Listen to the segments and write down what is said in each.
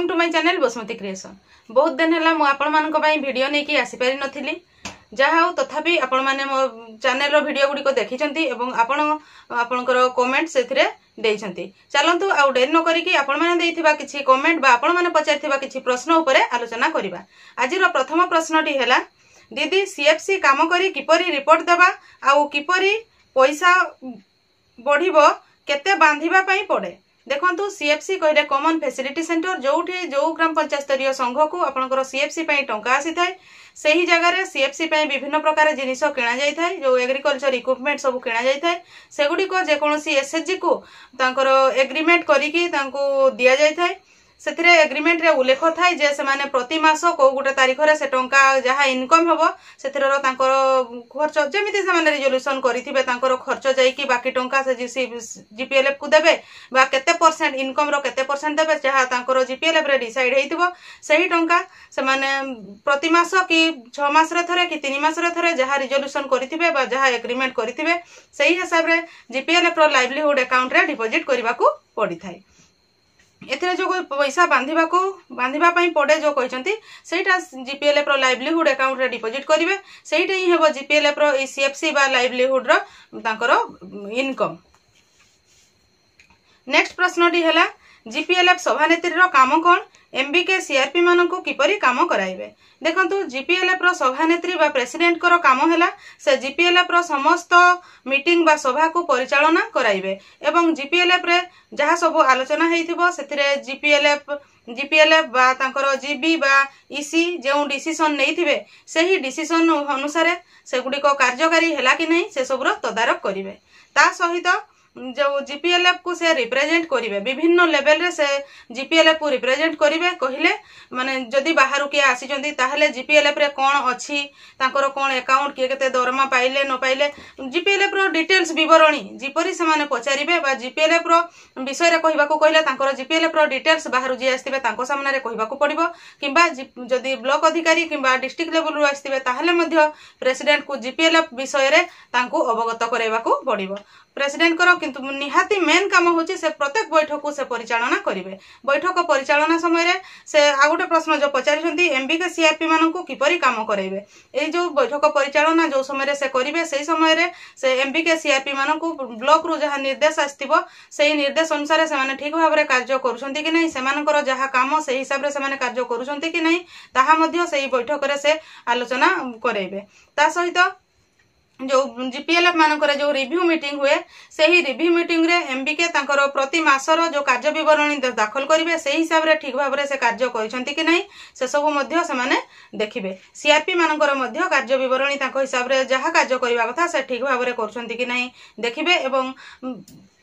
welcome to my channel Basumati creation ବହୁତ ଦିନ ହେଲା ମୁଁ ଆପଣମାନଙ୍କ ପାଇଁ ଭିଡ଼ିଓ ନେଇକି ଆସିପାରିନଥିଲି ଯାହା ହଉ ତଥାପି ଆପଣମାନେ ମୋ ଚ୍ୟାନେଲର ଭିଡ଼ିଓ ଗୁଡ଼ିକ ଦେଖିଛନ୍ତି ଏବଂ ଆପଣ ଆପଣଙ୍କର କମେଣ୍ଟ ସେଥିରେ ଦେଇଛନ୍ତି ଚାଲନ୍ତୁ ଆଉ ଡେରି ନ କରିକି ଆପଣମାନେ ଦେଇଥିବା କିଛି କମେଣ୍ଟ ବା ଆପଣମାନେ ପଚାରିଥିବା କିଛି ପ୍ରଶ୍ନ ଉପରେ ଆଲୋଚନା କରିବା ଆଜିର ପ୍ରଥମ ପ୍ରଶ୍ନଟି ହେଲା ଦିଦି ସିଏଫ୍ସି କାମ କରି କିପରି ରିପୋର୍ଟ ଦେବା ଆଉ କିପରି ପଇସା ବଢ଼ିବ କେତେ ବାନ୍ଧିବା ପାଇଁ ପଡ଼େ ଦେଖନ୍ତୁ ସିଏଫ୍ସି କହିଲେ କମନ୍ ଫେସିଲିଟି ସେଣ୍ଟର ଯେଉଁଠି ଯେଉଁ ଗ୍ରାମ ପଞ୍ଚାୟତ ସ୍ତରୀୟ ସଂଘକୁ ଆପଣଙ୍କର ସିଏଫ୍ସି ପାଇଁ ଟଙ୍କା ଆସିଥାଏ ସେହି ଜାଗାରେ ସିଏଫ୍ସି ପାଇଁ ବିଭିନ୍ନ ପ୍ରକାର ଜିନିଷ କିଣାଯାଇଥାଏ ଯେଉଁ ଏଗ୍ରିକଲଚର ଇକ୍ୱିପମେଣ୍ଟ ସବୁ କିଣାଯାଇଥାଏ ସେଗୁଡ଼ିକ ଯେକୌଣସି ଏସ୍ଏଚ୍ଜିକୁ ତାଙ୍କର ଏଗ୍ରିମେଣ୍ଟ କରିକି ତାଙ୍କୁ ଦିଆଯାଇଥାଏ ସେଥିରେ ଏଗ୍ରିମେଣ୍ଟରେ ଉଲ୍ଲେଖ ଥାଏ ଯେ ସେମାନେ ପ୍ରତି ମାସ କେଉଁ ଗୋଟେ ତାରିଖରେ ସେ ଟଙ୍କା ଯାହା ଇନକମ୍ ହେବ ସେଥିର ତାଙ୍କର ଖର୍ଚ୍ଚ ଯେମିତି ସେମାନେ ରିଜଲ୍ୟୁସନ୍ କରିଥିବେ ତାଙ୍କର ଖର୍ଚ୍ଚ ଯାଇକି ବାକି ଟଙ୍କା ସେ ଜିପିଏଲ୍ଏଫ୍କୁ ଦେବେ ବା କେତେ ପରସେଣ୍ଟ ଇନକମ୍ର କେତେ ପରସେଣ୍ଟ ଦେବେ ଯାହା ତାଙ୍କର ଜିପିଏଲ୍ଏଫ୍ରେ ଡିସାଇଡ୍ ହେଇଥିବ ସେହି ଟଙ୍କା ସେମାନେ ପ୍ରତି ମାସ କି ଛଅ ମାସରେ ଥରେ କି ତିନି ମାସରେ ଥରେ ଯାହା ରିଜଲ୍ୟୁସନ୍ କରିଥିବେ ବା ଯାହା ଏଗ୍ରିମେଣ୍ଟ କରିଥିବେ ସେହି ହିସାବରେ ଜିପିଏଲ୍ଏଫ୍ର ଲାଇଭଲିହୁଡ଼ ଆକାଉଣ୍ଟରେ ଡିପୋଜିଟ୍ କରିବାକୁ ପଡ଼ିଥାଏ ଏଥିରେ ଯେଉଁ ପଇସା ବାନ୍ଧିବାକୁ ବାନ୍ଧିବା ପାଇଁ ପଡ଼େ ଯେଉଁ କହିଛନ୍ତି ସେଇଟା ଜିପିଏଲ୍ଏଫ୍ର ଲାଇଭଲିହୁଡ଼ ଆକାଉଣ୍ଟରେ ଡିପୋଜିଟ୍ କରିବେ ସେଇଟା ହିଁ ହେବ ଜିପିଏଲ୍ଏଫ୍ର ଏଇ ସିଏଫ୍ସି ବା ଲାଇଭଲିହୁଡ଼ର ତାଙ୍କର ଇନକମ୍ ନେକ୍ସଟ ପ୍ରଶ୍ନଟି ହେଲା ଜିପିଏଲ୍ଏଫ୍ ସଭାନେତ୍ରୀର କାମ କ'ଣ ଏମ୍ବିକେ ସିଆର୍ପିମାନଙ୍କୁ କିପରି କାମ କରାଇବେ ଦେଖନ୍ତୁ ଜିପିଏଲ୍ଏଫ୍ର ସଭାନେତ୍ରୀ ବା ପ୍ରେସିଡେଣ୍ଟଙ୍କର କାମ ହେଲା ସେ ଜିପିଏଲ୍ଏଫ୍ର ସମସ୍ତ ମିଟିଂ ବା ସଭାକୁ ପରିଚାଳନା କରାଇବେ ଏବଂ ଜିପିଏଲ୍ଏଫ୍ରେ ଯାହା ସବୁ ଆଲୋଚନା ହେଇଥିବ ସେଥିରେ ଜିପିଏଲ୍ଏଫ୍ ଜିପିଏଲ୍ଏଫ୍ ବା ତାଙ୍କର ଜିବି ବା ଇସି e ଯେଉଁ ଡିସିସନ୍ ନେଇଥିବେ ସେହି ଡିସିସନ୍ ଅନୁସାରେ ସେଗୁଡ଼ିକ କାର୍ଯ୍ୟକାରୀ ହେଲା କି ନାହିଁ ସେସବୁର ତଦାରଖ କରିବେ ତା ସହିତ ଯେଉଁ ଜିପିଏଲ୍ଏଫ୍କୁ ସେ ରିପ୍ରେଜେଣ୍ଟ କରିବେ ବିଭିନ୍ନ ଲେଭେଲ୍ରେ ସେ ଜିପିଏଲ୍ଏଫ୍କୁ ରିପ୍ରେଜେଣ୍ଟ କରିବେ କହିଲେ ମାନେ ଯଦି ବାହାରୁ କିଏ ଆସିଛନ୍ତି ତାହେଲେ ଜିପିଏଲ୍ଏଫ୍ରେ କ'ଣ ଅଛି ତାଙ୍କର କ'ଣ ଆକାଉଣ୍ଟ କିଏ କେତେ ଦରମା ପାଇଲେ ନ ପାଇଲେ ଜିପିଏଲ୍ଏଫ୍ର ଡିଟେଲ୍ସ ବିବରଣୀ ଯେପରି ସେମାନେ ପଚାରିବେ ବା ଜିପିଏଲ୍ଏଫ୍ର ବିଷୟରେ କହିବାକୁ କହିଲେ ତାଙ୍କର ଜିପିଏଲ୍ଏଫ୍ର ଡିଟେଲ୍ସ ବାହାରୁ ଯିଏ ଆସିଥିବେ ତାଙ୍କ ସାମ୍ନାରେ କହିବାକୁ ପଡ଼ିବ କିମ୍ବା ଯଦି ବ୍ଲକ୍ ଅଧିକାରୀ କିମ୍ବା ଡିଷ୍ଟ୍ରିକ୍ଟ ଲେଭେଲ୍ରୁ ଆସିଥିବେ ତାହେଲେ ମଧ୍ୟ ପ୍ରେସିଡେଣ୍ଟକୁ ଜିପିଏଲ୍ଏଫ୍ ବିଷୟରେ ତାଙ୍କୁ ଅବଗତ କରାଇବାକୁ ପଡ଼ିବ ପ୍ରେସିଡେଣ୍ଟଙ୍କର কিন্তু নিহাতি মেন কাম হচ্ছে সে প্রত্যেক বৈঠক সে পরিচালনা করবে বৈঠক পরিচালনা সময় সে আউ প্রশ্ন যে পচারিছেন এমবিকে সিআরপি মানুষ কিপর কাম করাইবে এই যে বৈঠক পরিচালনা যে সময় সে করবে সেই সময় সে এমবিকে সিআরপি মানুষ ব্লক রু যা নির্দেশ আসব সেই নির্দেশ অনুসারে সে ঠিক ভাবে কাজ করছেন কি না সে যা কাম সেই হিসাবে সে কাজ করছেন কি না তাহা সেই বৈঠকরে সে আলোচনা করাইবে তা সহিত जो जीपीएलएफ मानकर जो रिव्यू मीटिंग हुए से ही रिव्यू मीटिंग रे एमबीके तांकर प्रति मासर जो कार्य बरणी दाखल करेंगे से ही हिसाब से ठीक भाव से कार्य करछंती कि नाही सीआरपी मानकर मध्य कार्य विवरणी हिसाब से जहाँ कार्य करिवा कथा से ठीक भाव कर करछंती कि नाही देखिबे एवं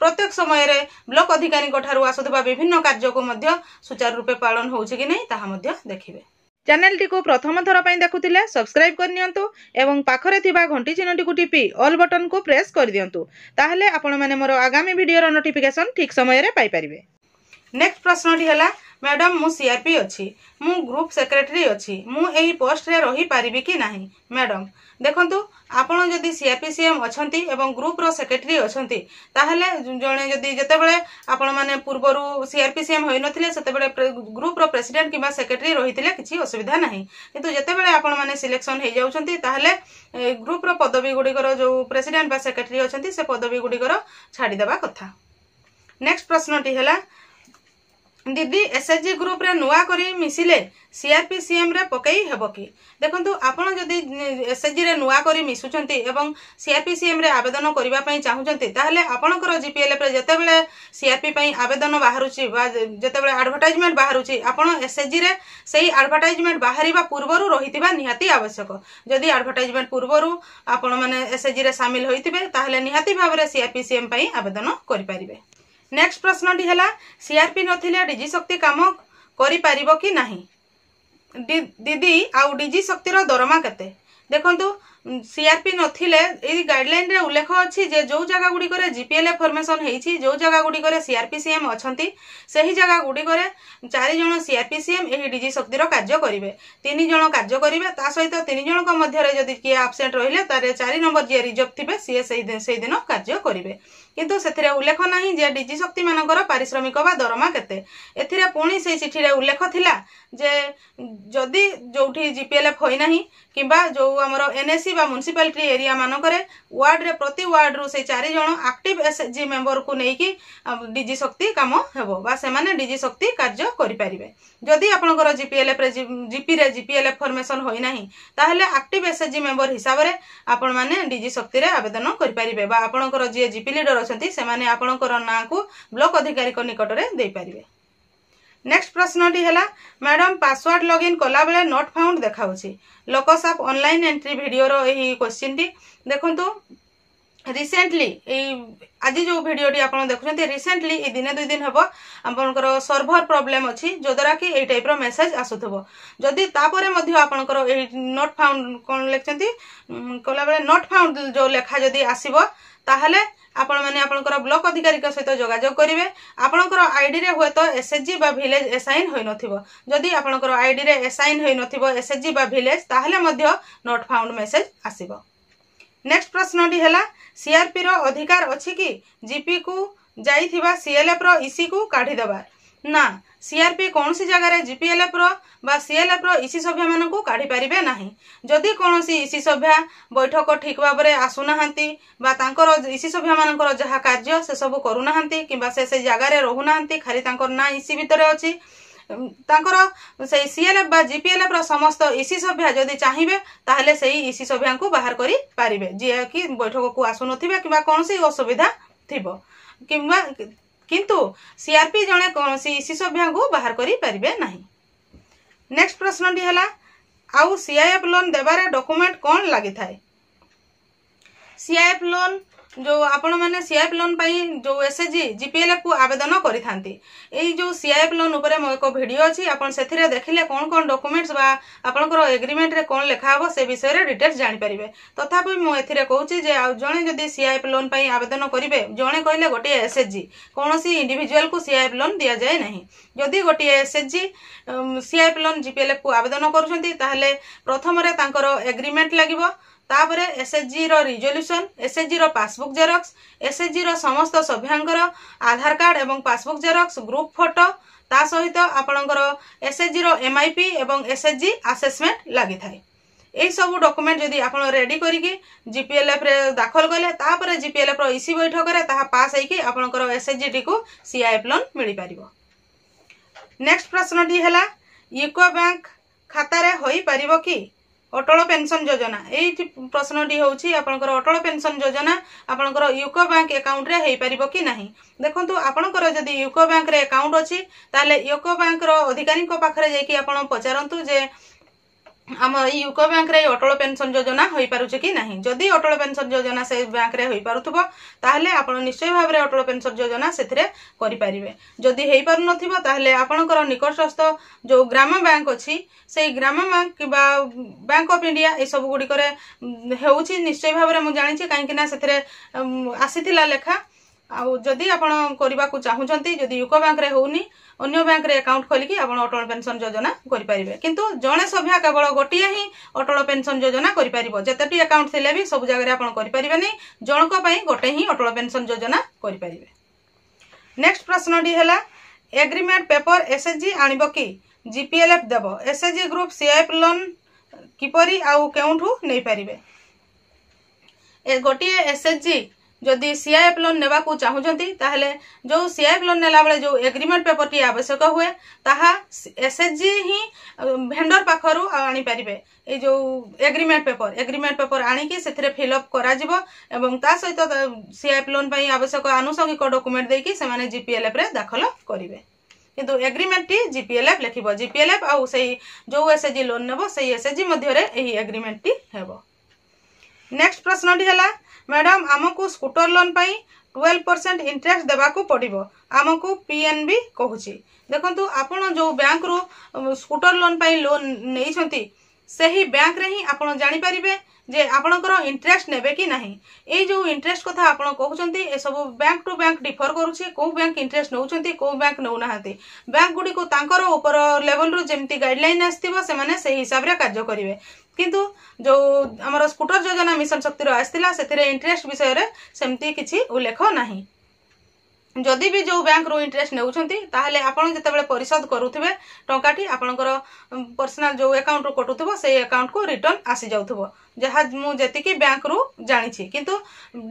ପ୍ରତ୍ୟେକ ସମୟରେ ବ୍ଲକ ଅଧିକାରୀଙ୍କ ଠାରୁ ଆସୁଥିବା ବିଭିନ୍ନ କାର୍ଯ୍ୟକୁ ମଧ୍ୟ ସୁଚାରୁ ରୂପେ ପାଳନ ଚ୍ୟାନେଲଟିକୁ ପ୍ରଥମ ଥର ପାଇଁ ଦେଖୁଥିଲେ ସବସ୍କ୍ରାଇବ୍ କରିନିଅନ୍ତୁ ଏବଂ ପାଖରେ ଥିବା ଘଣ୍ଟି ଚିହ୍ନଟିକୁ ଟିପି ଅଲ୍ ବଟନ୍କୁ ପ୍ରେସ୍ କରିଦିଅନ୍ତୁ ତାହେଲେ ଆପଣମାନେ ମୋର ଆଗାମୀ ଭିଡ଼ିଓର ନୋଟିଫିକେସନ୍ ଠିକ୍ ସମୟରେ ପାଇପାରିବେ ନେକ୍ସଟ ପ୍ରଶ୍ନଟି ହେଲା ମ୍ୟାଡ଼ାମ୍ ମୁଁ ସିଆର୍ପି ଅଛି ମୁଁ ଗ୍ରୁପ୍ ସେକ୍ରେଟେରୀ ଅଛି ମୁଁ ଏହି ପୋଷ୍ଟରେ ରହିପାରିବି କି ନାହିଁ ମ୍ୟାଡ଼ାମ୍ ଦେଖନ୍ତୁ ଆପଣ ଯଦି ସିଆର୍ପି ସିଏମ୍ ଅଛନ୍ତି ଏବଂ ଗ୍ରୁପ୍ର ସେକ୍ରେଟେରୀ ଅଛନ୍ତି ତାହେଲେ ଜଣେ ଯଦି ଯେତେବେଳେ ଆପଣମାନେ ପୂର୍ବରୁ ସିଆର୍ପି ସିଏମ୍ ହୋଇନଥିଲେ ସେତେବେଳେ ଗ୍ରୁପ୍ର ପ୍ରେସିଡେଣ୍ଟ କିମ୍ବା ସେକ୍ରେଟେରୀ ରହିଥିଲେ କିଛି ଅସୁବିଧା ନାହିଁ କିନ୍ତୁ ଯେତେବେଳେ ଆପଣମାନେ ସିଲେକ୍ସନ୍ ହୋଇଯାଉଛନ୍ତି ତାହେଲେ ଗ୍ରୁପ୍ର ପଦବୀ ଗୁଡ଼ିକର ଯେଉଁ ପ୍ରେସିଡେଣ୍ଟ ବା ସେକ୍ରେଟାରୀ ଅଛନ୍ତି ସେ ପଦବୀ ଗୁଡ଼ିକର ଛାଡ଼ିଦେବା କଥା ନେକ୍ସଟ ପ୍ରଶ୍ନଟି ହେଲା দিদি এসএচজি গ্রুপরে নূয়া করে মিশিলে সিআরপিসিএমরে পকাই হব কি দেখন্তু আপন যদি এসএচজিরে নূয়া করে মিশুচন্তি এবং সিআরপিসিএমরে আবেদন করিবা পাই চাহুচন্তি তাহলে আপনকৰ জিপিএলএফরে যেতেবেলে সিআরপি পাই আবেদন বাহারুচি বা যেতেবেলে আডভার্টাইজমেন্ট বাহারুচি আপন এসএচজিরে সেই আডভার্টাইজমেন্ট বাহারিবা পূর্বরু রহিতিবা নিহাতি আবশ্যক যদি আডভার্টাইজমেন্ট পূর্বরু আপন মানে এসএচজিরে সামিল হইতিবে তাহলে নিহাতি ভাবরে সিআরপিসিএম পাই আবেদন করিপারিবে ନେକ୍ସଟ ପ୍ରଶ୍ନଟି ହେଲା ସିଆର୍ପି ନଥିଲେ ଡିଜି ଶକ୍ତି କାମ କରିପାରିବ କି ନାହିଁ ଦିଦି ଆଉ ଡିଜି ଶକ୍ତିର ଦରମା କେତେ ଦେଖନ୍ତୁ ସିଆର୍ପି ନଥିଲେ ଏଇ ଗାଇଡ଼ଲାଇନ୍ରେ ଉଲ୍ଲେଖ ଅଛି ଯେ ଯେଉଁ ଜାଗା ଗୁଡ଼ିକରେ ଜିପିଏଲ୍ଏ ଫର୍ମେସନ୍ ହେଇଛି ଯେଉଁ ଜାଗା ଗୁଡ଼ିକରେ ସିଆର୍ପି ସିଏମ୍ ଅଛନ୍ତି ସେହି ଜାଗା ଗୁଡ଼ିକରେ ଚାରିଜଣ ସିଆର୍ପି ସିଏମ୍ ଏହି ଡିଜି ଶକ୍ତିର କାର୍ଯ୍ୟ କରିବେ ତିନି ଜଣ କାର୍ଯ୍ୟ କରିବେ ତା ସହିତ ତିନି ଜଣଙ୍କ ମଧ୍ୟରେ ଯଦି କିଏ ଆବସେଣ୍ଟ ରହିଲେ ତାହେଲେ ଚାରି ନମ୍ବର ଯିଏ ରିଜର୍ଭ ଥିବେ ସିଏ ସେଇ ସେଇଦିନ କାର୍ଯ୍ୟ କରିବେ କିନ୍ତୁ ସେଥିରେ ଉଲ୍ଲେଖ ନାହିଁ ଯେ ଡିଜି ଶକ୍ତିମାନଙ୍କର ପାରିଶ୍ରମିକ ବା ଦରମା କେତେ ଏଥିରେ ପୁଣି ସେହି ଚିଠିରେ ଉଲ୍ଲେଖ ଥିଲା ଯେ ଯଦି ଯେଉଁଠି ଜିପିଏଲ୍ଏଫ୍ ହୋଇନାହିଁ କିମ୍ବା ଯେଉଁ ଆମର ଏନ୍ଏସି ବା ମ୍ୟୁନିସିପାଲିଟି ଏରିଆମାନଙ୍କରେ ୱାର୍ଡ଼ରେ ପ୍ରତି ୱାର୍ଡ଼ରୁ ସେହି ଚାରିଜଣ ଆକ୍ଟିଭ୍ ଏସ୍ଏଚ୍ଜି ମେମ୍ବରକୁ ନେଇକି ଡିଜି ଶକ୍ତି କାମ ହେବ ବା ସେମାନେ ଡିଜି ଶକ୍ତି କାର୍ଯ୍ୟ କରିପାରିବେ ଯଦି ଆପଣଙ୍କର ଜିପିଏଲ୍ଏଫ୍ରେ ଜିପିରେ ଜିପିଏଲ୍ଏଫ୍ ଫର୍ମେସନ୍ ହୋଇନାହିଁ ତାହେଲେ ଆକ୍ଟିଭ୍ ଏସ୍ଏଚ୍ଜି ମେମ୍ବର ହିସାବରେ ଆପଣମାନେ ଡିଜି ଶକ୍ତିରେ ଆବେଦନ କରିପାରିବେ ବା ଆପଣଙ୍କର ଯିଏ ଜିପି ଲିଡର ଅଛନ୍ତି ସେମାନେ ଆପଣଙ୍କର ନାଁକୁ ବ୍ଲକ ଅଧିକାରୀଙ୍କ ନିକଟରେ ଦେଇପାରିବେ ନେକ୍ସଟ ପ୍ରଶ୍ନଟି ହେଲା ମ୍ୟାଡ଼ାମ ପାସୱାର୍ଡ ଲଗ୍ଇନ୍ କଲାବେଳେ ନଟ୍ ଫାଉଣ୍ଡ ଦେଖାଉଛି ଲୋକସାପ ଅନଲାଇନ୍ ଏଣ୍ଟ୍ରି ଭିଡ଼ିଓର ଏହି କ୍ୱେଶ୍ଚିନ୍ଟି ଦେଖନ୍ତୁ ରିସେଣ୍ଟଲି ଏଇ ଆଜି ଯେଉଁ ଭିଡ଼ିଓଟି ଆପଣ ଦେଖୁଛନ୍ତି ରିସେଣ୍ଟଲି ଏଇ ଦିନେ ଦୁଇ ଦିନ ହେବ ଆପଣଙ୍କର ସର୍ଭର ପ୍ରୋବ୍ଲେମ୍ ଅଛି ଯଦ୍ୱାରା କି ଏଇ ଟାଇପ୍ର ମେସେଜ୍ ଆସୁଥିବ ଯଦି ତାପରେ ମଧ୍ୟ ଆପଣଙ୍କର ଏଇ ନଟ୍ ଫାଉଣ୍ଡ କ'ଣ ଲେଖିଛନ୍ତି କଲାବେଳେ ନଟ୍ ଫାଉଣ୍ଡ ଯେଉଁ ଲେଖା ଯଦି ଆସିବ ତାହେଲେ ଆପଣମାନେ ଆପଣଙ୍କର ବ୍ଲକ୍ ଅଧିକାରୀଙ୍କ ସହିତ ଯୋଗାଯୋଗ କରିବେ ଆପଣଙ୍କର ଆଇଡ଼ିରେ ହୁଏତ ଏସ୍ଏଚ୍ଜି ବା ଭିଲେଜ୍ ଏସାଇନ୍ ହୋଇନଥିବ ଯଦି ଆପଣଙ୍କର ଆଇଡ଼ିରେ ଏସାଇନ୍ ହୋଇନଥିବ ଏସ୍ଏଚ୍ଜି ବା ଭିଲେଜ୍ ତାହେଲେ ମଧ୍ୟ ନଟ୍ ଫାଉଣ୍ଡ ମେସେଜ୍ ଆସିବ ନେକ୍ସଟ ପ୍ରଶ୍ନଟି ହେଲା ସିଆର୍ପିର ଅଧିକାର ଅଛି କି ଜିପିକୁ ଯାଇଥିବା ସିଏଲ୍ଏଫ୍ର ଇସିକୁ କାଢ଼ିଦେବା ନା ସିଆର୍ପି କୌଣସି ଜାଗାରେ ଜିପିଏଲ୍ଏଫ୍ର ବା ସିଏଲ୍ଏଫ୍ର ଇସି ସଭ୍ୟମାନଙ୍କୁ କାଢ଼ିପାରିବେ ନାହିଁ ଯଦି କୌଣସି ଇସି ସଭ୍ୟା ବୈଠକ ଠିକ୍ ଭାବରେ ଆସୁନାହାନ୍ତି ବା ତାଙ୍କର ଇସି ସଭ୍ୟମାନଙ୍କର ଯାହା କାର୍ଯ୍ୟ ସେସବୁ କରୁନାହାନ୍ତି କିମ୍ବା ସେ ସେ ଜାଗାରେ ରହୁନାହାନ୍ତି ଖାଲି ତାଙ୍କର ନାଁ ଇସି ଭିତରେ ଅଛି ତାଙ୍କର ସେଇ ସିଏଲ୍ଏଫ୍ ବା ଜିପିଏଲ୍ଏଫ୍ର ସମସ୍ତ ଇସି ସଭ୍ୟା ଯଦି ଚାହିଁବେ ତାହେଲେ ସେଇ ଇସି ସଭ୍ୟାଙ୍କୁ ବାହାର କରିପାରିବେ ଯିଏକି ବୈଠକକୁ ଆସୁନଥିବେ କିମ୍ବା କୌଣସି ଅସୁବିଧା ଥିବ କିମ୍ବା କିନ୍ତୁ ସିଆର୍ପି ଜଣେ କୌଣସି ଶିଶୁଭ୍ୟାଙ୍କୁ ବାହାର କରିପାରିବେ ନାହିଁ ନେକ୍ସଟ ପ୍ରଶ୍ନଟି ହେଲା ଆଉ ସିଆଇଏଫ୍ ଲୋନ୍ ଦେବାରେ ଡକୁମେଣ୍ଟ କ'ଣ ଲାଗିଥାଏ ସିଆଇଏଫ୍ ଲୋନ୍ ଯେଉଁ ଆପଣମାନେ ସିଆଇଏଫ୍ ଲୋନ୍ ପାଇଁ ଯେଉଁ ଏସ୍ଏଚ୍ଜି ଜିପିଏଲ୍ଏଫ୍କୁ ଆବେଦନ କରିଥାନ୍ତି ଏଇ ଯେଉଁ ସିଆଇଏଫ୍ ଲୋନ୍ ଉପରେ ମୋ ଏକ ଭିଡ଼ିଓ ଅଛି ଆପଣ ସେଥିରେ ଦେଖିଲେ କ'ଣ କ'ଣ ଡକୁମେଣ୍ଟସ୍ ବା ଆପଣଙ୍କର ଏଗ୍ରିମେଣ୍ଟରେ କ'ଣ ଲେଖାହେବ ସେ ବିଷୟରେ ଡିଟେଲ୍ସ ଜାଣିପାରିବେ ତଥାପି ମୁଁ ଏଥିରେ କହୁଛି ଯେ ଆଉ ଜଣେ ଯଦି ସିଆଇଏଫ୍ ଲୋନ୍ ପାଇଁ ଆବେଦନ କରିବେ ଜଣେ କହିଲେ ଗୋଟିଏ ଏସ୍ଏଚ୍ଜି କୌଣସି ଇଣ୍ଡିଭିଜୁଆଲକୁ ସିଆଇଏଫ୍ ଲୋନ୍ ଦିଆଯାଏ ନାହିଁ ଯଦି ଗୋଟିଏ ଏସ୍ଏଚ୍ଜି ସିଆଇଏଫ୍ ଲୋନ୍ ଜିପିଏଲ୍ଏଫ୍କୁ ଆବେଦନ କରୁଛନ୍ତି ତାହେଲେ ପ୍ରଥମରେ ତାଙ୍କର ଏଗ୍ରିମେଣ୍ଟ ଲାଗିବ ତାପରେ ଏସ୍ଏଚ୍ଜିର ରିଜଲ୍ୟୁସନ୍ ଏସ୍ଏଚ୍ଜିର ପାସବୁକ୍ ଜେରକ୍ସ ଏସ୍ଏଚ୍ଜିର ସମସ୍ତ ସଭ୍ୟଙ୍କର ଆଧାର କାର୍ଡ଼ ଏବଂ ପାସବୁକ୍ ଜେରକ୍ସ ଗ୍ରୁପ୍ ଫଟୋ ତା ସହିତ ଆପଣଙ୍କର ଏସ୍ଏଚ୍ଜିର ଏମ୍ଆଇପି ଏବଂ ଏସ୍ଏଚ୍ଜି ଆସେସମେଣ୍ଟ ଲାଗିଥାଏ ଏହିସବୁ ଡକୁମେଣ୍ଟ ଯଦି ଆପଣ ରେଡ଼ି କରିକି ଜିପିଏଲ୍ଏଫ୍ରେ ଦାଖଲ କଲେ ତାପରେ ଜିପିଏଲ୍ଏଫ୍ର ଇସି ବୈଠକରେ ତାହା ପାସ୍ ହେଇକି ଆପଣଙ୍କର ଏସ୍ଏଚ୍ଜିଟିକୁ ସିଆଇଏଫ୍ ଲୋନ୍ ମିଳିପାରିବ ନେକ୍ସଟ ପ୍ରଶ୍ନଟି ହେଲା ୟୁକୋ ବ୍ୟାଙ୍କ ଖାତାରେ ହୋଇପାରିବ କି অটল পেনশন যোজনা এই প্রশ্নটি হচ্ছে আপনার অটল পেনশন যোজনা আপনার ইউকো ব্যাঙ্ক আকাউন্টে হয়েপার কি না দেখুন আপনার যদি ইউকো ব্যাঙ্করে আকাউন্ট অছি তাহলে ইউকো ব্যাঙ্কর অধিকারী পাখে যাই আপনার পচারতু যে আম ইউকো ব্যাঙ্করে অটল পেনশন যোজনা হয়েপুছে কি না যদি অটল পেনশন যোজনা সেই ব্যাঙ্করে হয়েপুব তাহলে আপনার নিশ্চয় ভাবে অটল পেনশন যোজনা সেথিরে করে যদি হয়েপার তাহলে আপনার নিকটস্থ যে গ্রাম ব্যাঙ্ক অছি সেই গ্রাম ব্যাঙ্ক কিংবা ব্যাঙ্ক অফ ইন্ডিয়া এইসব গুড়ি হচ্ছে নিশ্চয় ভাবে জাঁচি কিনা সেথিরে আসি লেখা आदि आपण करने को चाहते जदि यूको बैंक में होनी अन्य बैंक में आकाउंट खोलिकी आप अटल पेनशन योजना करेंगे कितु जड़े सभ्या केवल गोटे ही अटल पेनशन योजना करेंतेटी आकाउंट थे भी सब जगह आपर नहीं जनों गोटे ही अटल पेनशन योजना करेंगे नेक्स्ट प्रश्नटी है agreement paper S H G आणब कि জিপিএলএফ দেব এসএচজি গ্রুপ সিআইএফ লোন কিপর আউ কেউঠু নেইপারে গোটিয়ে এসএচজি जदि सीआईएफ लोन ने चाहते जो सीआईएफ लोन ने जो एग्रीमेंट पेपर टी आवश्यक हुए ताएस एच जि ही भेडर पाखर आनी पारे ये जो एग्रीमेंट पेपर एग्रीमेंट पेपर आथे फिलअप कर सहित सीआईएफ लोन आवश्यक आनुषंगिक डकुमेंट देक से जिपीएलएफ दाखल करेंगे कि एग्रीमेंट टी जिपीएलएफ लिख जिपीएलएफ आई जो एस एच जि लोन नेब से एस एच जि मध्य एग्रीमेंट टी हे नेक्स्ट प्रश्नटी है ମ୍ୟାଡ଼ାମ୍ ଆମକୁ ସ୍କୁଟର ଲୋନ୍ ପାଇଁ ଟୁଏଲ୍ଭ ପରସେଣ୍ଟ ଇଣ୍ଟରେଷ୍ଟ ଦେବାକୁ ପଡ଼ିବ ଆମକୁ ପି ଏନ୍ ବି କହୁଛି ଦେଖନ୍ତୁ ଆପଣ ଯେଉଁ ବ୍ୟାଙ୍କରୁ ସ୍କୁଟର ଲୋନ୍ ପାଇଁ ଲୋନ୍ ନେଇଛନ୍ତି ସେହି ବ୍ୟାଙ୍କରେ ହିଁ ଆପଣ ଜାଣିପାରିବେ ଯେ ଆପଣଙ୍କର ଇଣ୍ଟରେଷ୍ଟ ନେବେ କି ନାହିଁ ଏଇ ଯେଉଁ ଇଣ୍ଟରେଷ୍ଟ କଥା ଆପଣ କହୁଛନ୍ତି ଏସବୁ ବ୍ୟାଙ୍କ ଟୁ ବ୍ୟାଙ୍କ ଡିଫର କରୁଛି କେଉଁ ବ୍ୟାଙ୍କ ଇଣ୍ଟରେଷ୍ଟ ନେଉଛନ୍ତି କେଉଁ ବ୍ୟାଙ୍କ ନେଉନାହାନ୍ତି ବ୍ୟାଙ୍କ ଗୁଡ଼ିକୁ ତାଙ୍କର ଉପର ଲେଭଲରୁ ଯେମିତି ଗାଇଡ଼ଲାଇନ୍ ଆସିଥିବ ସେମାନେ ସେହି ହିସାବରେ କାର୍ଯ୍ୟ କରିବେ କିନ୍ତୁ ଯେଉଁ ଆମର ସ୍କୁଟର ଯୋଜନା ମିଶନ ଶକ୍ତିର ଆସିଥିଲା ସେଥିରେ ଇଣ୍ଟରେଷ୍ଟ ବିଷୟରେ ସେମିତି କିଛି ଉଲ୍ଲେଖ ନାହିଁ ଯଦି ବି ଯେଉଁ ବ୍ୟାଙ୍କରୁ ଇଣ୍ଟରେଷ୍ଟ ନେଉଛନ୍ତି ତାହେଲେ ଆପଣ ଯେତେବେଳେ ପରିଶୋଧ କରୁଥିବେ ଟଙ୍କାଟି ଆପଣଙ୍କର ପର୍ସନାଲ ଯେଉଁ ଆକାଉଣ୍ଟରୁ କଟୁଥିବ ସେଇ ଆକାଉଣ୍ଟକୁ ରିଟର୍ଣ୍ଣ ଆସିଯାଉଥିବ ଯାହା ମୁଁ ଯେତିକି ବ୍ୟାଙ୍କରୁ ଜାଣିଛି କିନ୍ତୁ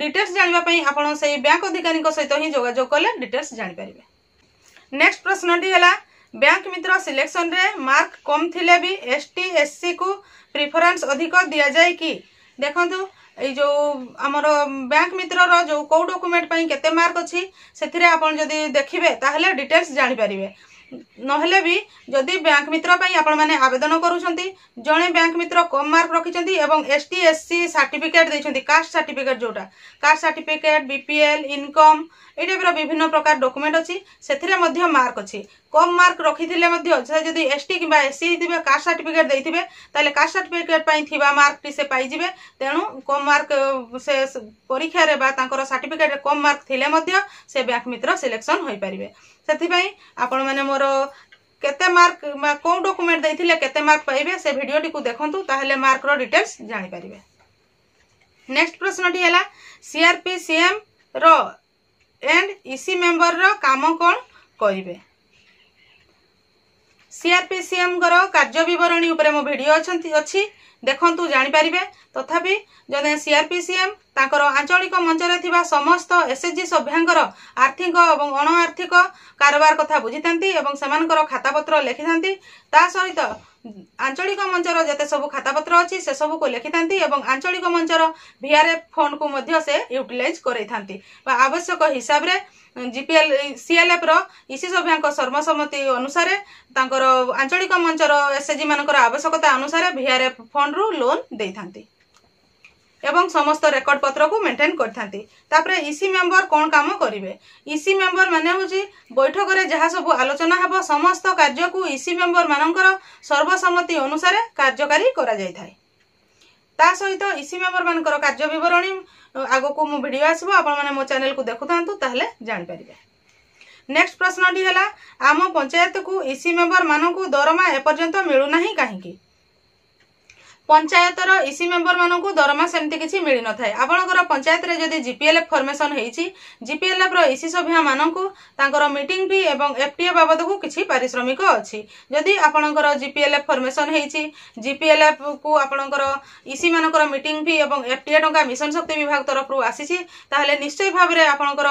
ଡିଟେଲ୍ସ ଜାଣିବା ପାଇଁ ଆପଣ ସେଇ ବ୍ୟାଙ୍କ ଅଧିକାରୀଙ୍କ ସହିତ ହିଁ ଯୋଗାଯୋଗ କଲେ ଡିଟେଲ୍ସ ଜାଣିପାରିବେ ନେକ୍ସଟ ପ୍ରଶ୍ନଟି ହେଲା ବ୍ୟାଙ୍କ ମିତ୍ର ସିଲେକ୍ସନରେ ମାର୍କ କମ୍ ଥିଲେ ବି ଏସ୍ ଟି ଏସ୍ସିକୁ ପ୍ରିଫରେନ୍ସ ଅଧିକ ଦିଆଯାଏ କି ଦେଖନ୍ତୁ এই ଯେଉଁ ଆମର ବ୍ୟାଙ୍କ ମିତ୍ରର ଯେଉଁ କେଉଁ ଡକୁମେଣ୍ଟ ପାଇଁ କେତେ ମାର୍କ ଅଛି ସେଥିରେ ଆପଣ ଯଦି ଦେଖିବେ ତାହେଲେ ଡିଟେଲ୍ସ ଜାଣିପାରିବେ নহলে বি যদি ব্যাঙ্ক মিত্র পাই আপনার আবেদন করছেন জনে ব্যাঙ্ক মিত্র কম মার্ক রাখি এবং S T S C certificate দিয়েছেন কাস্ট সার্টিফিকেট যেটা কাস্ট সার্টিফিকেট বিপিএল ইনকম এই টাইপের বিভিন্ন প্রকার ডকুমেন্ট অছি সেথিরে মধ্য মার্ক অছি কম মার্ক রখিলে মধ্য সে যদি এসটি কিংবা সি হইতিবে কাস্ট সার্টিফিকেট দেইতিবে তাহলে কাস্ট সার্টিফিকেট পাই থিবা মার্কটি সে পাইযিবে তেণু কম মার্ক সে পরীক্ষার বা তাঁর সার্টিফিকেট কম মার্ক থিলে মধ্য সে ব্যাঙ্ক মিত্র সিলেকশন হয়ে পারিবে ସେଥିପାଇଁ ଆପଣମାନେ ମୋର କେତେ ମାର୍କ ବା କେଉଁ ଡକୁମେଣ୍ଟ ଦେଇଥିଲେ କେତେ ମାର୍କ ପାଇବେ ସେ ଭିଡ଼ିଓଟିକୁ ଦେଖନ୍ତୁ ତାହେଲେ ମାର୍କର ଡିଟେଲ୍ସ ଜାଣିପାରିବେ ନେକ୍ସଟ ପ୍ରଶ୍ନଟି ହେଲା ସିଆର୍ପି ସିଏମ୍ର ଏଣ୍ଡ ଇସି ମେମ୍ବରର କାମ କ'ଣ କରିବେ ସିଆର୍ପି ସିଏମ୍ଙ୍କର କାର୍ଯ୍ୟ ବିବରଣୀ ଉପରେ ମୋ ଭିଡ଼ିଓ ଅଛନ୍ତି ଅଛି ଦେଖନ୍ତୁ ଜାଣିପାରିବେ ତଥାପି ଜଣେ ସିଆର୍ପିସିଏମ୍ ତାଙ୍କର ଆଞ୍ଚଳିକ ମଞ୍ଚରେ ଥିବା ସମସ୍ତ ଏସ୍ଏଚ୍ଜି ସଭ୍ୟାଙ୍କର ଆର୍ଥିକ ଏବଂ ଅଣଆର୍ଥିକ କାରବାର କଥା ବୁଝିଥାନ୍ତି ଏବଂ ସେମାନଙ୍କର ଖାତାପତ୍ର ଲେଖିଥାନ୍ତି ତା ସହିତ ଆଞ୍ଚଳିକ ମଞ୍ଚର ଯେତେ ସବୁ ଖାତାପତ୍ର ଅଛି ସେସବୁକୁ ଲେଖିଥାନ୍ତି ଏବଂ ଆଞ୍ଚଳିକ ମଞ୍ଚର ଭିଆର୍ଏଫ୍ ଫଣ୍ଡକୁ ମଧ୍ୟ ସେ ୟୁଟିଲାଇଜ୍ କରାଇଥାନ୍ତି ବା ଆବଶ୍ୟକ ହିସାବରେ ଜିପିଏଲ୍ ସିଏଲ୍ଏଫ୍ର ଇସି ସଭ୍ୟାଙ୍କ ସର୍ବସମ୍ମତି ଅନୁସାରେ ତାଙ୍କର ଆଞ୍ଚଳିକ ମଞ୍ଚର ଏସ୍ଏଚ୍ଜିମାନଙ୍କର ଆବଶ୍ୟକତା ଅନୁସାରେ ଭିଆର୍ଏଫ୍ ଫଣ୍ଡରୁ ଲୋନ୍ ଦେଇଥାନ୍ତି ଏବଂ ସମସ୍ତ ରେକର୍ଡ ପତ୍ରକୁ ମେଣ୍ଟେନ୍ କରିଥାନ୍ତି ତାପରେ ଇସି ମେମ୍ବର କ'ଣ କାମ କରିବେ ଇସି ମେମ୍ବର ମାନେ ହେଉଛି ବୈଠକରେ ଯାହା ସବୁ ଆଲୋଚନା ହେବ ସମସ୍ତ କାର୍ଯ୍ୟକୁ ଇସି ମେମ୍ବର ମାନଙ୍କର ସର୍ବସମ୍ମତି ଅନୁସାରେ କାର୍ଯ୍ୟକାରୀ କରାଯାଇଥାଏ ତା ସହିତ ଇସି ମେମ୍ବର ମାନଙ୍କର କାର୍ଯ୍ୟ ବିବରଣୀ ଆଗକୁ ମୁଁ ଭିଡ଼ିଓ ଆସିବ ଆପଣମାନେ ମୋ ଚ୍ୟାନେଲକୁ ଦେଖୁଥାନ୍ତୁ ତାହେଲେ ଜାଣିପାରିବେ ନେକ୍ସଟ ପ୍ରଶ୍ନଟି ହେଲା ଆମ ପଞ୍ଚାୟତକୁ ଇସି ମେମ୍ବର ମାନଙ୍କୁ ଦରମା ଏପର୍ଯ୍ୟନ୍ତ ମିଳୁନାହିଁ କାହିଁକି ପଞ୍ଚାୟତର ଇସି ମେମ୍ବରମାନଙ୍କୁ ଦରମା ସେମିତି କିଛି ମିଳିନଥାଏ ଆପଣଙ୍କର ପଞ୍ଚାୟତରେ ଯଦି ଜିପିଏଲ୍ଏଫ୍ ଫର୍ମେସନ୍ ହେଇଛି ଜିପିଏଲ୍ଏଫ୍ର ଇସି ସଭ୍ୟମାନଙ୍କୁ ତାଙ୍କର ମିଟିଂ ଫି ଏବଂ ଏଫ୍ଟିଏ ବାବଦକୁ କିଛି ପାରିଶ୍ରମିକ ଅଛି ଯଦି ଆପଣଙ୍କର ଜିପିଏଲ୍ଏଫ୍ ଫର୍ମେସନ୍ ହେଇଛି ଜିପିଏଲ୍ଏଫ୍କୁ ଆପଣଙ୍କର ଇସିମାନଙ୍କର ମିଟିଂ ଫି ଏବଂ ଏଫ୍ଟିଏ ଟଙ୍କା ମିଶନ ଶକ୍ତି ବିଭାଗ ତରଫରୁ ଆସିଛି ତାହେଲେ ନିଶ୍ଚୟ ଭାବରେ ଆପଣଙ୍କର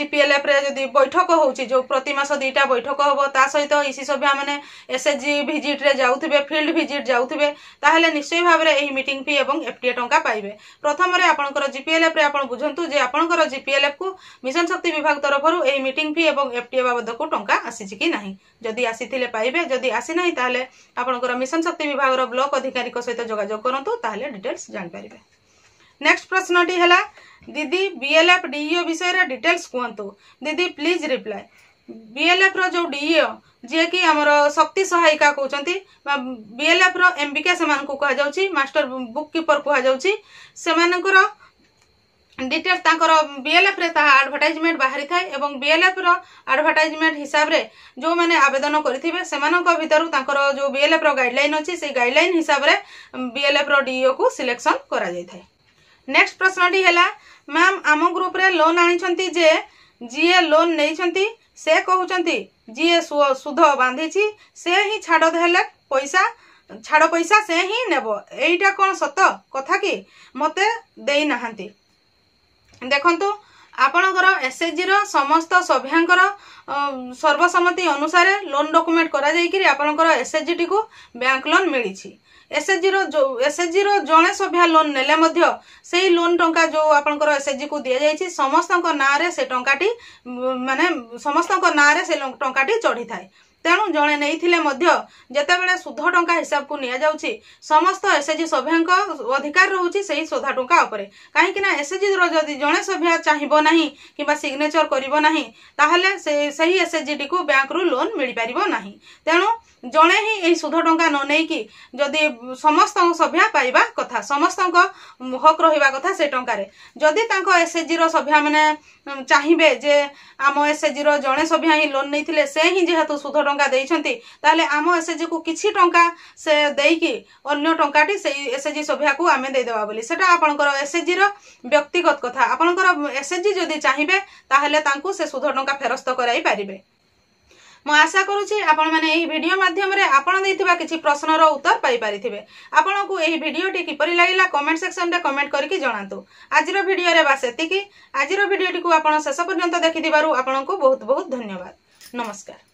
ଜିପିଏଲ୍ଏଫ୍ରେ ଯଦି ବୈଠକ ହେଉଛି ଯେଉଁ ପ୍ରତି ମାସ ଦୁଇଟା ବୈଠକ ହେବ ତା ସହିତ ଇସି ସଭ୍ୟମାନେ ଏସ୍ଏଚ୍ଜି ଭିଜିଟ୍ରେ ଯାଉଥିବେ ଫିଲ୍ଡ ଭିଜିଟ୍ ଯାଉଥିବେ ତାହେଲେ নিশ্চয় ভাবে এই মিটিং ফি এবং এফটিএ টঙ্কা পাইবে প্রথমে আপনার জিপিএলএফ্রে আপনার বুঝতু যে আপনার জিপিএলএফ কু মিশন শক্তি বিভাগ তরফর এই মিটিং ফি এবং এফটিএ বাবদকু টঙ্কা আসিছে কি না যদি আসিলে পাইবে যদি আসি না তাহলে আপনার মিশন শক্তি বিভাগের ব্লক অধিকারী সহ যোগাযোগ করতু তাহলে ডিটেলস জাঁপারে নেক্সট প্রশ্নটি হল দিদি বিএলএফ ডিইও বিষয়ে ডিটেলস কুহতু দিদি প্লিজ রিপ্লাই बीएलएफ रो डीओ जी आम शक्ति सहायिका कौन बीएलएफ रमबिका से मास्टर बुक किपर कमर डिटेल्स बीएलएफ रे आडभटाइजमेंट बाहरी थाए और बीएलएफ रडभटाइजमेंट हिसाब से जो मैंने आवेदन करेंगे से मितर जो बीएलएफ रईडलैन अच्छी से गाइडलैन हिसाब से बीएलएफ डीओ को सिलेक्शन करेक्स्ट प्रश्नटी है मैम आम ग्रुप्रे लोन आनी जे जीए लोन नहीं ସେ କହୁଛନ୍ତି ଯିଏ ସୁଧ ବାନ୍ଧିଛି ସେ ହିଁ ଛାଡ଼ ହେଲେ ପଇସା ଛାଡ଼ ପଇସା ସେ ହିଁ ନେବ ଏଇଟା କ'ଣ ସତ କଥା କି ମୋତେ ଦେଇନାହାନ୍ତି ଦେଖନ୍ତୁ ଆପଣଙ୍କର ଏସ୍ଏଚ୍ଜିର ସମସ୍ତ ସଭ୍ୟାଙ୍କର ସର୍ବସମ୍ମତି ଅନୁସାରେ ଲୋନ୍ ଡକୁମେଣ୍ଟ କରାଯାଇକରି ଆପଣଙ୍କର ଏସ୍ଏଚ୍ଜିଟିକୁ ବ୍ୟାଙ୍କ ଲୋନ୍ ମିଳିଛି ଏସ୍ଏଚ୍ଜିର ଏସ୍ଏଚ୍ଜିର ଜଣେ ସଭ୍ୟା ଲୋନ୍ ନେଲେ ମଧ୍ୟ ସେଇ ଲୋନ୍ ଟଙ୍କା ଯେଉଁ ଆପଣଙ୍କର ଏସ୍ଏଚ୍ଜିକୁ ଦିଆଯାଇଛି ସମସ୍ତଙ୍କ ନାଁରେ ସେ ଟଙ୍କାଟି ମାନେ ସମସ୍ତଙ୍କ ନାଁରେ ସେ ଟଙ୍କାଟି ଚଢ଼ିଥାଏ ତେଣୁ ଜଣେ ନେଇଥିଲେ ମଧ୍ୟ ଯେତେବେଳେ ସୁଧ ଟଙ୍କା ହିସାବକୁ ନିଆଯାଉଛି ସମସ୍ତ ଏସ୍ଏଜି ସଭ୍ୟଙ୍କ ଅଧିକାର ରହୁଛି ସେହି ସୁଧ ଟଙ୍କା ଉପରେ କାହିଁକି ନା ଏସ୍ଏଜିର ଯଦି ଜଣେ ସଭ୍ୟ ଚାହିଁବ ନାହିଁ କିମ୍ବା ସିଗ୍ନେଚର କରିବ ନାହିଁ ତାହେଲେ ସେହି ଏସ୍ଏଜିଟିକୁ ବ୍ୟାଙ୍କରୁ ଲୋନ୍ ମିଳିପାରିବ ନାହିଁ ତେଣୁ ଜଣେ ହିଁ ଏହି ସୁଧ ଟଙ୍କା ନ ନେଇକି ଯଦି ସମସ୍ତଙ୍କ ସଭ୍ୟା ପାଇବା କଥା ସମସ୍ତଙ୍କ ହକ୍ ରହିବା କଥା ସେ ଟଙ୍କାରେ ଯଦି ତାଙ୍କ ଏସ୍ଏଜିର ସଭ୍ୟମାନେ ଚାହିଁବେ ଯେ ଆମ ଏସ୍ଏଜିର ଜଣେ ସଭ୍ୟା ହିଁ ଲୋନ୍ ନେଇଥିଲେ ସେ ହିଁ ଯେହେତୁ ସୁଧ ଟଙ୍କା ଦେଇଛନ୍ତି ତାହେଲେ ଆମ ଏସ୍ଏଚ୍ଜିକୁ କିଛି ଟଙ୍କା ସେ ଦେଇକି ଅନ୍ୟ ଟଙ୍କାଟି ସେଇ ଏସ୍ଏଚ୍ଜି ସଭ୍ୟାକୁ ଆମେ ଦେଇଦେବା ବୋଲି ସେଟା ଆପଣଙ୍କର ଏସ୍ଏଚ୍ଜିର ବ୍ୟକ୍ତିଗତ କଥା ଆପଣଙ୍କର ଏସ୍ଏଚ୍ଜି ଯଦି ଚାହିଁବେ ତାହେଲେ ତାଙ୍କୁ ସେ ସୁଧ ଟଙ୍କା ଫେରସ୍ତ କରାଇ ପାରିବେ ମୁଁ ଆଶା କରୁଛି ଆପଣମାନେ ଏହି ଭିଡ଼ିଓ ମାଧ୍ୟମରେ ଆପଣ ଦେଇଥିବା କିଛି ପ୍ରଶ୍ନର ଉତ୍ତର ପାଇପାରିଥିବେ ଆପଣଙ୍କୁ ଏହି ଭିଡ଼ିଓଟି କିପରି ଲାଗିଲା କମେଣ୍ଟ ସେକ୍ସନରେ କମେଣ୍ଟ କରିକି ଜଣାନ୍ତୁ ଆଜିର ଭିଡ଼ିଓରେ ବା ସେତିକି ଆଜିର ଭିଡ଼ିଓଟିକୁ ଆପଣ ଶେଷ ପର୍ଯ୍ୟନ୍ତ ଦେଖିଥିବାରୁ ଆପଣଙ୍କୁ ବହୁତ ବହୁତ ଧନ୍ୟବାଦ ନମସ୍କାର